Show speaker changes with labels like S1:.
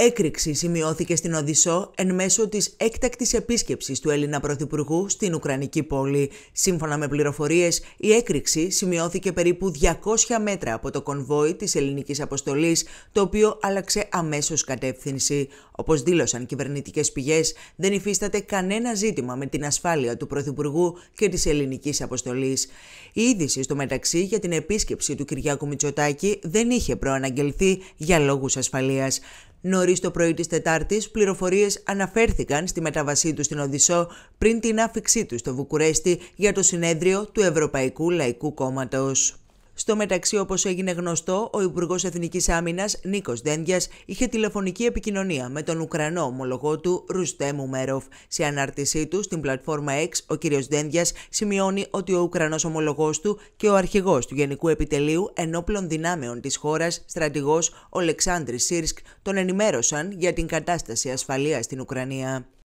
S1: Έκρηξη σημειώθηκε στην Οδυσσό εν μέσω της έκτακτης επίσκεψης του Έλληνα Πρωθυπουργού στην Ουκρανική πόλη. Σύμφωνα με πληροφορίες, η έκρηξη σημειώθηκε περίπου 200 μέτρα από το κονβόι της ελληνικής αποστολής, το οποίο άλλαξε αμέσως κατεύθυνση. Όπως δήλωσαν κυβερνητικές πηγές, δεν υφίσταται κανένα ζήτημα με την ασφάλεια του Πρωθυπουργού και της ελληνικής αποστολής. Η είδηση στο μεταξύ για την επίσκεψη του Κυριάκου Μητσοτάκη δεν είχε προαναγγελθεί για λόγους ασφαλείας. Νωρίς το πρωί της Τετάρτης, πληροφορίες αναφέρθηκαν στη μεταβασή του στην Οδυσσό πριν την άφηξή του στο Βουκουρέστι για το συνέδριο του Ευρωπαϊκού Λαϊκού Κόμματος. Στο μεταξύ, όπως έγινε γνωστό, ο Υπουργός Εθνικής Άμυνας Νίκος Δένδια είχε τηλεφωνική επικοινωνία με τον Ουκρανό ομολογό του Ρουστέμου Μέροφ. Σε ανάρτησή του στην πλατφόρμα X, ο κ. Δένδια σημειώνει ότι ο Ουκρανός ομολογός του και ο αρχηγός του Γενικού Επιτελείου Ενόπλων Δυνάμεων της χώρας, στρατηγός Ολεξάνδρη Σίρσκ, τον ενημέρωσαν για την κατάσταση ασφαλείας στην Ουκρανία.